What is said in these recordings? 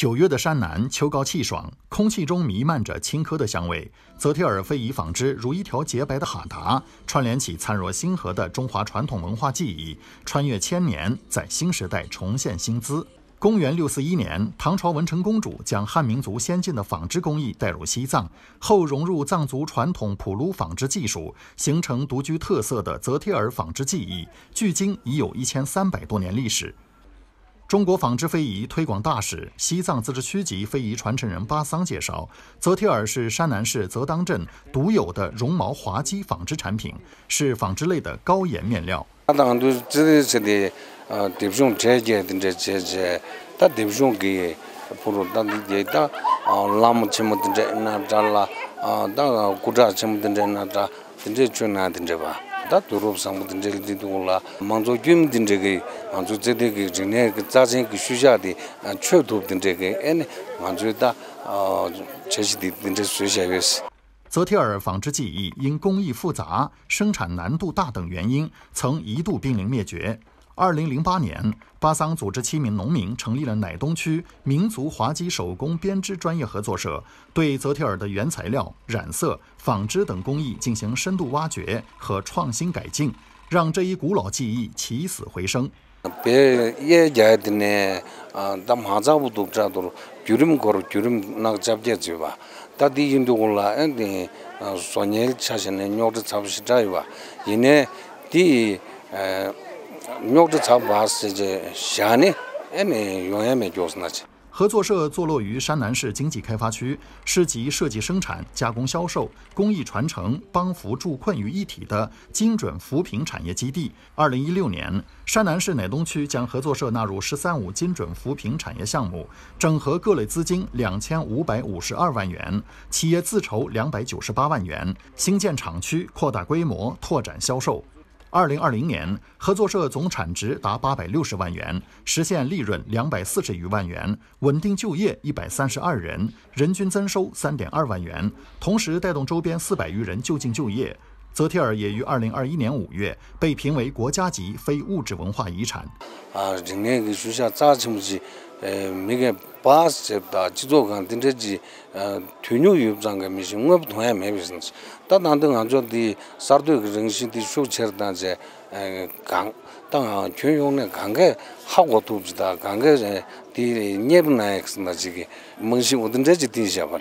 九月的山南，秋高气爽，空气中弥漫着青稞的香味。泽贴尔非遗纺织如一条洁白的哈达，串联起灿若星河的中华传统文化记忆，穿越千年，在新时代重现新姿。公元六四一年，唐朝文成公主将汉民族先进的纺织工艺带入西藏，后融入藏族传统普鲁纺织技术，形成独具特色的泽贴尔纺织技艺，距今已有一千三百多年历史。中国纺织非遗推广大使、西藏自治区级非遗传承人巴桑介绍，泽提尔是山南市泽当镇独有的绒毛滑稽纺织产品，是纺织类的高颜面料。当都这里这里，呃，不中这的这它不中给，不如当地啊，拉木什么的这那扎啦，啊，当古扎什么的这那扎，那吧。泽提尔纺织技艺因工艺复杂、生产难度大等原因，曾一度濒临灭绝。二零零八年，巴桑组织七名农民成立了乃东区民族滑稽手工编织专业合作社，对泽贴尔的原材料、染色、纺织等工艺进行深度挖掘和创新改进，让这一古老技艺起死回生。别呢，啊，咱马扎都就么就么那个不吧。第一了，嗯，鸟差不多这样吧。第乡里，也没没那合作社坐落于山南市经济开发区，是集设计、生产、加工、销售、工艺传承、帮扶助困于一体的精准扶贫产业基地。二零一六年，山南市乃东区将合作社纳入“十三五”精准扶贫产业项目，整合各类资金两千五百五十二万元，企业自筹两百九十八万元，新建厂区，扩大规模，拓展销售。二零二零年，合作社总产值达八百六十万元，实现利润两百四十余万元，稳定就业一百三十二人，人均增收三点二万元，同时带动周边四百余人就近就业。泽提尔也于二零二一年五月被评为国家级非物质文化遗产。啊，今年的学校咋这么急？呃，每个八十几台，制作上这几呃，纯牛油上的东西，我不同意买，为什么？他难道按照的十二对人性的书籍，但是呃，看，当然全用的看个效果都知道，看个的业务呢，那几个，目前我等这就定下来。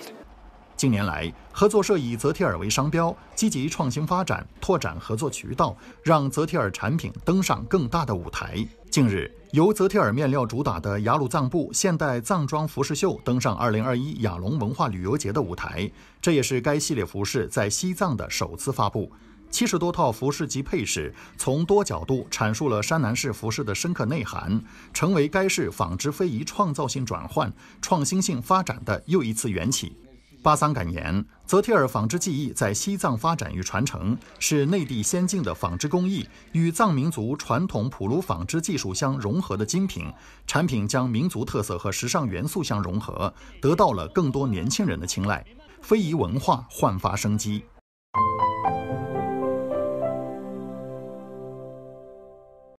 近年来，合作社以泽提尔为商标，积极创新发展，拓展合作渠道，让泽提尔产品登上更大的舞台。近日，由泽贴尔面料主打的雅鲁藏布现代藏装服饰秀登上2021雅龙文化旅游节的舞台，这也是该系列服饰在西藏的首次发布。七十多套服饰及配饰，从多角度阐述了山南市服饰的深刻内涵，成为该市纺织非遗创造性转换、创新性发展的又一次缘起。巴桑感言：泽提尔纺织技艺在西藏发展与传承，是内地先进的纺织工艺与藏民族传统普鲁纺织技术相融合的精品产品，将民族特色和时尚元素相融合，得到了更多年轻人的青睐，非遗文化焕发生机。